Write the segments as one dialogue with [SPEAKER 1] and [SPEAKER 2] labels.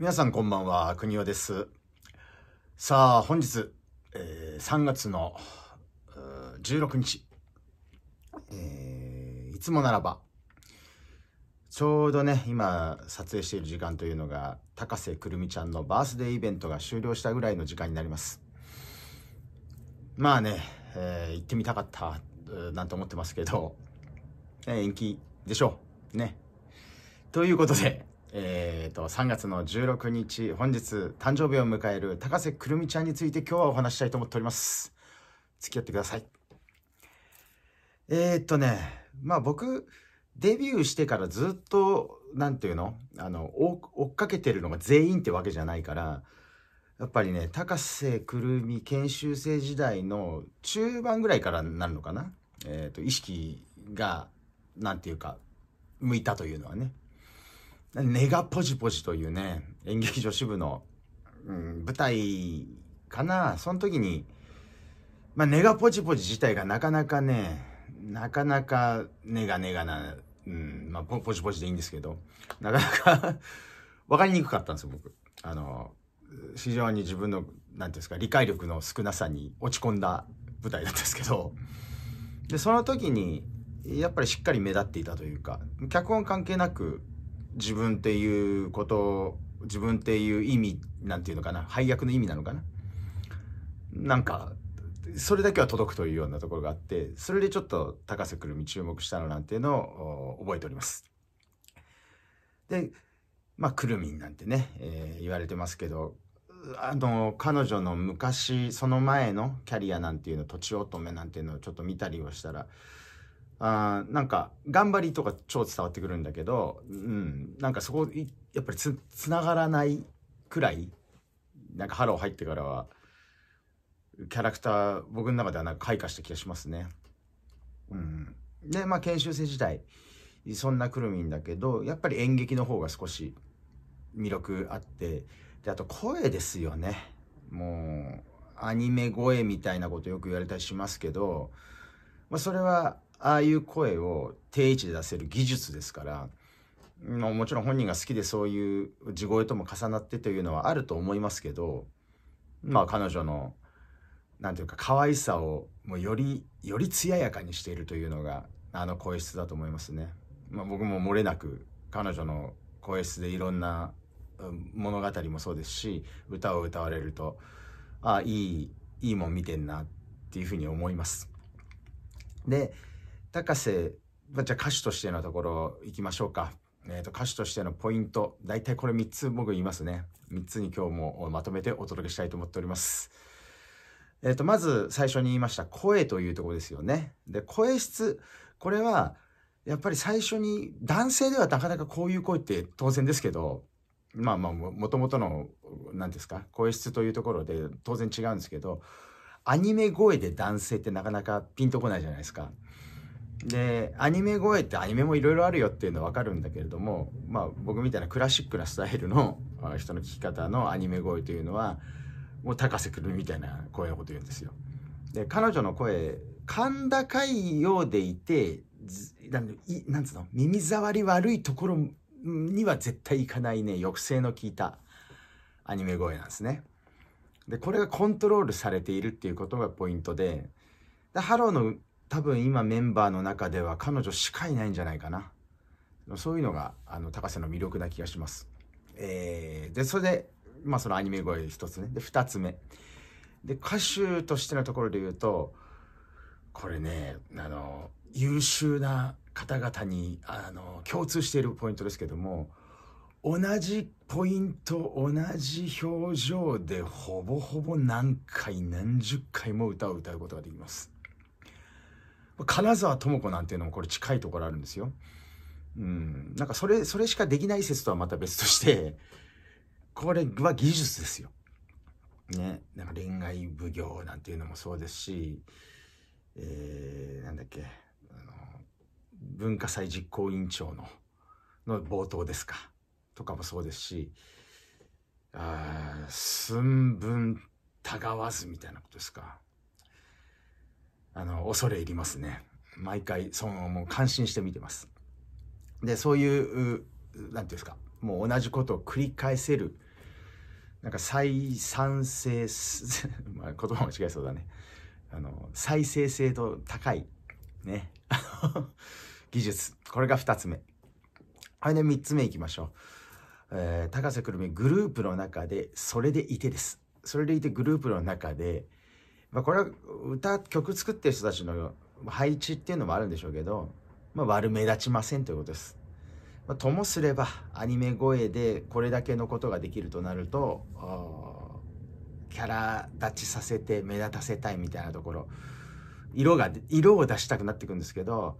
[SPEAKER 1] 皆さんこんばんは、国尾です。さあ、本日、えー、3月の16日、えー、いつもならば、ちょうどね、今撮影している時間というのが、高瀬くるみちゃんのバースデーイベントが終了したぐらいの時間になります。まあね、えー、行ってみたかった、なんて思ってますけど、えー、延期でしょう。ね。ということで、えーと、3月の16日本日誕生日を迎える高瀬くるみちゃんについて今日はお話したいと思っております付き合ってくださいえー、っとねまあ僕デビューしてからずっと何ていうのあの追っかけてるのが全員ってわけじゃないからやっぱりね高瀬くるみ研修生時代の中盤ぐらいからなるのかな、えーと、と意識が何ていうか向いたというのはねネガポジポジというね、演劇女子部の、うん、舞台かな。その時に、まあ、ネガポジポジ自体がなかなかね、なかなかネガネガな、うん、まあ、ポジポジでいいんですけど、なかなか分 かりにくかったんですよ、僕。あの、非常に自分の、なんていうんですか、理解力の少なさに落ち込んだ舞台だったんですけど、で、その時に、やっぱりしっかり目立っていたというか、脚本関係なく、自分っていうこと自分っていう意味なんていうのかな配役の意味なのかななんかそれだけは届くというようなところがあってそれでちょっと高瀬くるみ注目したのなんていうのを覚えております。でまあくるみんなんてね、えー、言われてますけどあの彼女の昔その前のキャリアなんていうのとちおとめなんていうのをちょっと見たりをしたらあなんか頑張りとか超伝わってくるんだけど、うん、なんかそこやっぱりつつながらないくらいなんかハロー入ってからはキャラクター僕の中ではなんか開花した気がしますね。うん、でまあ研修生時代そんなくるみんだけどやっぱり演劇の方が少し魅力あってであと声ですよねもうアニメ声みたいなことよく言われたりしますけど、まあ、それはああいう声を定位置で出せる技術ですからもちろん本人が好きでそういう地声とも重なってというのはあると思いますけどまあ彼女の何て言うか可愛さをもうよりより艶やかにしているというのがあの声質だと思いますね。まあ、僕も漏れなく彼女の声質でいろんな物語もそうですし歌を歌われるとああいいいいもん見てんなっていうふうに思います。で高瀬、じゃあ歌手としてのところいきましょうか。えー、と歌手としてのポイント、大体これ3つ僕言いますね。3つに今日もまとめてお届けしたいと思っております。えっ、ー、と、まず最初に言いました声というところですよね。で、声質。これは、やっぱり最初に、男性ではなかなかこういう声って当然ですけど、まあまあ、もともとの、何ですか、声質というところで当然違うんですけど、アニメ声で男性ってなかなかピンとこないじゃないですか。でアニメ声ってアニメもいろいろあるよっていうのは分かるんだけれども、まあ、僕みたいなクラシックなスタイルの人の聞き方のアニメ声というのはもう高瀬くるみみたいな声のこと言うんですよ。で彼女の声甲高いようでいてなんつうの耳障り悪いところには絶対いかないね抑制の効いたアニメ声なんですね。でこれがコントロールされているっていうことがポイントででハローの多分今メンバーの中では彼女しかいないんじゃないかな。そういうのが、あの、高瀬の魅力な気がします。えー、で、それで、まあそのアニメ声一つね。で、二つ目。で、歌手としてのところで言うと、これね、あの、優秀な方々に、あの、共通しているポイントですけども、同じポイント、同じ表情で、ほぼほぼ何回、何十回も歌を歌うことができます。金沢智子なんていうのもこれ近いところあるんですよ。うん、なんかそれ、それしかできない説とはまた別として、これは技術ですよ。ね、なんか恋愛奉行なんていうのもそうですし、えー、なんだっけ、あの、文化祭実行委員長の、の冒頭ですか、とかもそうですし、あ寸分たがわずみたいなことですか。あの、恐れ入りますね。毎回、その、もう感心して見てます。で、そういう、なんていうんですか、もう同じことを繰り返せる、なんか再産性、まあ言葉間違いそうだね。あの、再生性と高い、ね。技術。これが2つ目。はいね、3つ目いきましょう。えー、高瀬くるみ、グループの中で、それでいてです。それでいてグループの中で、まあ、これは歌曲作ってる人たちの配置っていうのもあるんでしょうけど、まあ、悪目立ちませんということです。まあ、ともすればアニメ声でこれだけのことができるとなるとキャラ立ちさせて目立たせたいみたいなところ色が色を出したくなってくるんですけど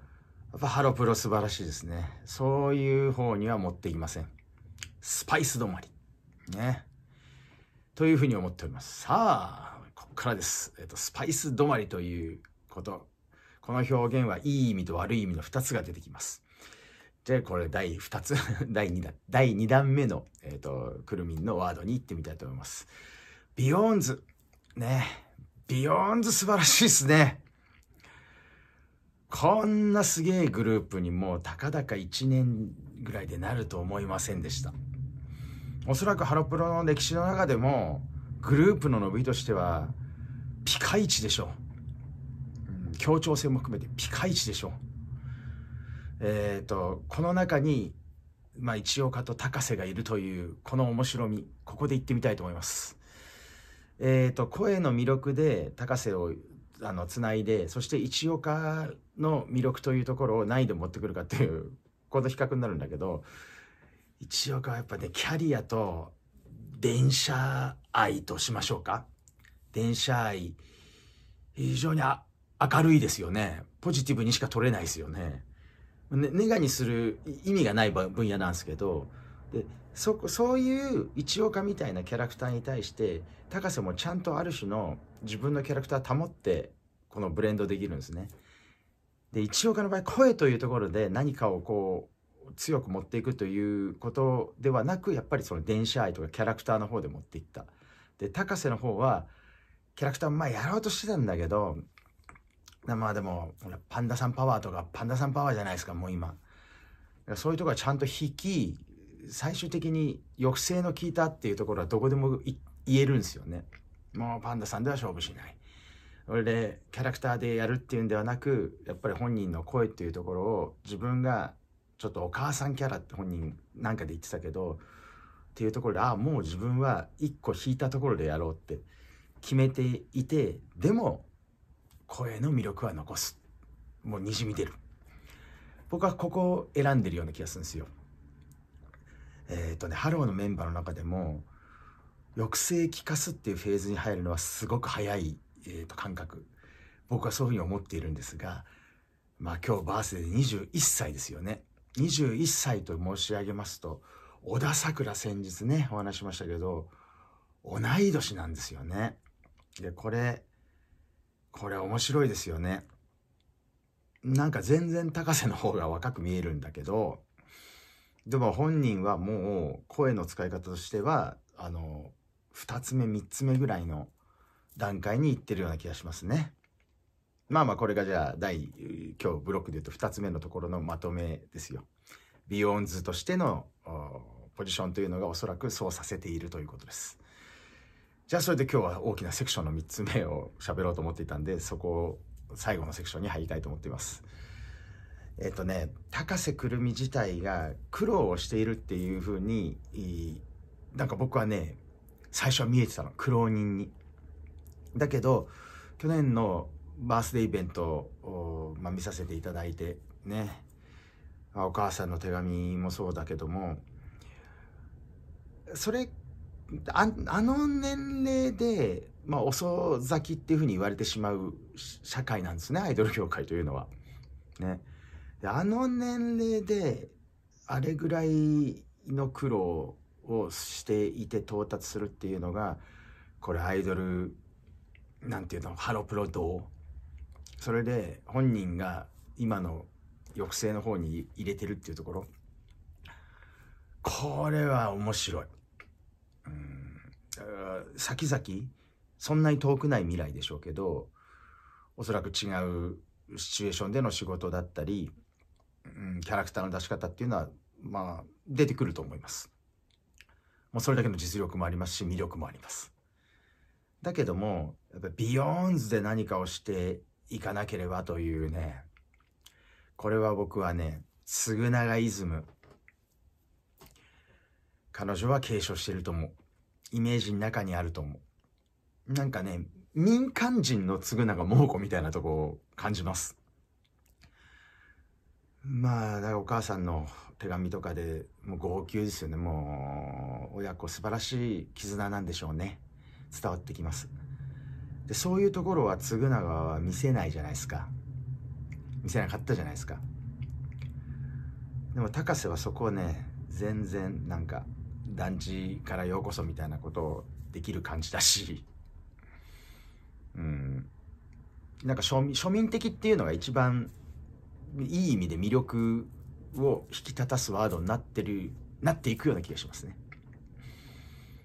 [SPEAKER 1] やっぱハロプロ素晴らしいですねそういう方には持っていきませんスパイス止まりねというふうに思っておりますさあからです。えっと、スパイス止まりということ。この表現はいい意味と悪い意味の2つが出てきます。で、これ第2つ、第2弾、第2弾目の、えっと、くるみんのワードに行ってみたいと思います。ビヨーンズ。ね。ビヨーンズ素晴らしいですね。こんなすげえグループにもうたかだか1年ぐらいでなると思いませんでした。おそらくハロプロの歴史の中でもグループの伸びとしてはカイチでしょう、協調性も含めてピカイチでしょうえっ、ー、とこの中にまあ一岡と高瀬がいるというこの面白みここで行ってみたいと思いますえっ、ー、と声の魅力で高瀬をあのつないでそして一岡の魅力というところを何位で持ってくるかっていうこの比較になるんだけど一岡はやっぱねキャリアと電車愛としましょうか電車愛非常に明るいですよね。ポジティブにしか取れないですよね。ねネガにする意味がない分野なんですけど、でそそういう一岡みたいなキャラクターに対して高瀬もちゃんとある種の自分のキャラクター保ってこのブレンドできるんですね。で一岡の場合声というところで何かをこう強く持っていくということではなくやっぱりその電車愛とかキャラクターの方で持っていった。で高瀬の方はキャラクターまあやろうとしてたんだけどまあでもパンダさんパワーとかパンダさんパワーじゃないですかもう今そういうとこはちゃんと引き最終的に抑制の効いたっていうところはどこでも言えるんですよねもうパンダさんでは勝負しないれでキャラクターでやるっていうんではなくやっぱり本人の声っていうところを自分がちょっとお母さんキャラって本人なんかで言ってたけどっていうところでああもう自分は一個引いたところでやろうって決めていてでも声の魅力は残すもうにじみ出る僕はここを選んでるような気がするんですよえっ、ー、とねハローのメンバーの中でも抑制効かすっていうフェーズに入るのはすごく早い、えーと、感覚僕はそういうふうに思っているんですがまあ今日バースデーで21歳ですよね21歳と申し上げますと小田さくら先日ねお話しましたけど同い年なんですよねで、これ、これ面白いですよね。なんか全然高瀬の方が若く見えるんだけど、でも本人はもう声の使い方としては、あの、2つ目、3つ目ぐらいの段階に行ってるような気がしますね。まあまあこれがじゃあ第、今日ブロックで言うと2つ目のところのまとめですよ。ビヨーンズとしてのポジションというのがおそらくそうさせているということです。じゃあそれで今日は大きなセクションの3つ目を喋ろうと思っていたんで、そこを最後のセクションに入りたいと思っています。えっ、とね、高瀬くるみ自体が苦労をしているっていうふうに、なんか僕はね、最初は見えてたの。苦労人に。だけど、去年のバースデーイベントを、まあ、見させていただいてね、お母さんの手紙もそうだけども、それああの年齢で、まあ、遅咲きっていうふうに言われてしまう社会なんですねアイドル業界というのは。ね、あの年齢であれぐらいの苦労をしていて到達するっていうのがこれアイドルなんていうのハロプロ同それで本人が今の抑制の方に入れてるっていうところこれは面白い。先々そんなに遠くない未来でしょうけどおそらく違うシチュエーションでの仕事だったり、うん、キャラクターの出し方っていうのはまあ出てくると思います。もうそれだけの実力もありますし魅力もあります。だけどもやっぱビヨーンズで何かをしていかなければというねこれは僕はね嗣永イズム彼女は継承してると思う。イメージの中にあると思う。なんかね、民間人の嗣永桃子みたいなとこを感じます。まあ、だからお母さんの手紙とかで、もう号泣ですよね。もう、親子素晴らしい絆なんでしょうね。伝わってきます。で、そういうところは嗣永は見せないじゃないですか。見せなかったじゃないですか。でも、高瀬はそこをね、全然、なんか、団地からようこそみたいなことをできる感じだし、うん、なんか庶民庶民的っていうのが一番いい意味で魅力を引き立たすワードになってるなっていくような気がしますね。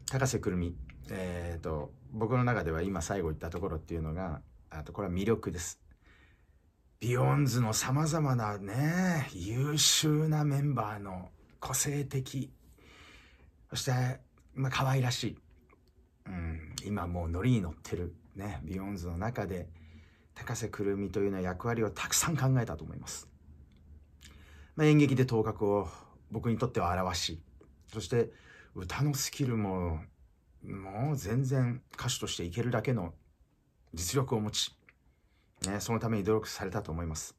[SPEAKER 1] 高瀬くるみ、えーと、と僕の中では今最後言ったところっていうのがあとこれは魅力です。ビヨンズのさまざまなね優秀なメンバーの個性的そして、まあ、可愛らしい。うん、今もうノリに乗ってる、ね、ビヨンズの中で、高瀬くるみというような役割をたくさん考えたと思います。まあ、演劇で頭角を僕にとっては表し、そして歌のスキルも、もう全然歌手としていけるだけの実力を持ち、ね、そのために努力されたと思います。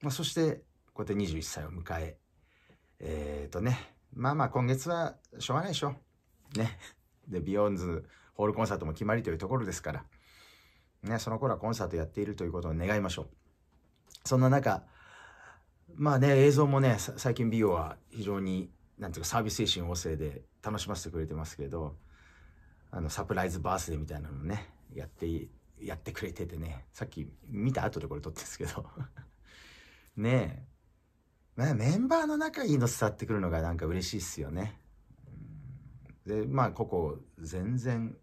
[SPEAKER 1] まあ、そして、こうやって21歳を迎え、えっ、ー、とね、まあまあ今月はしょうがないでしょ。ね。で、ビヨンズホールコンサートも決まりというところですから、ね、その頃はコンサートやっているということを願いましょう。そんな中、まあね、映像もね、最近ビ容は非常に、なんていうかサービス精神旺盛で楽しませてくれてますけど、あの、サプライズバースデーみたいなのね、やって、やってくれててね、さっき見た後でこれ撮ってんですけど ねえ、まあ、メンバーの仲いいの伝わってくるのがなんか嬉しいっすよね。で、まあ、ここ、全然、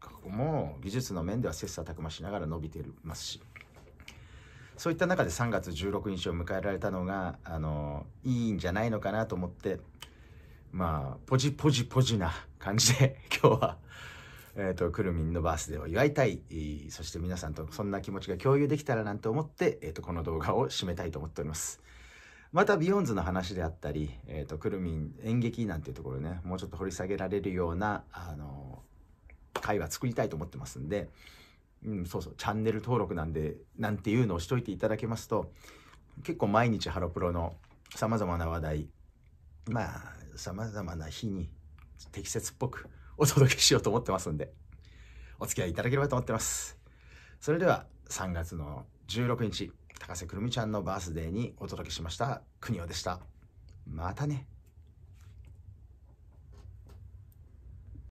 [SPEAKER 1] ここも技術の面では切磋琢磨しながら伸びてますし。そういった中で3月16日を迎えられたのが、あの、いいんじゃないのかなと思って、まあ、ポジポジポジな感じで、今日は、えっ、ー、と、くるみんのバースデーを祝いたい、そして皆さんとそんな気持ちが共有できたらなんて思って、えっ、ー、と、この動画を締めたいと思っております。またビヨンズの話であったり、えーと、くるみん演劇なんていうところねもうちょっと掘り下げられるようなあの会話作りたいと思ってますんで、うん、そうそうチャンネル登録なんでなんていうのをしといていただけますと結構毎日ハロプロのさまざまな話題まあさまざまな日に適切っぽくお届けしようと思ってますんでお付き合いいただければと思ってます。それでは3月の16日高瀬くるみちゃんのバースデーにお届けしました。くにおでした。またね。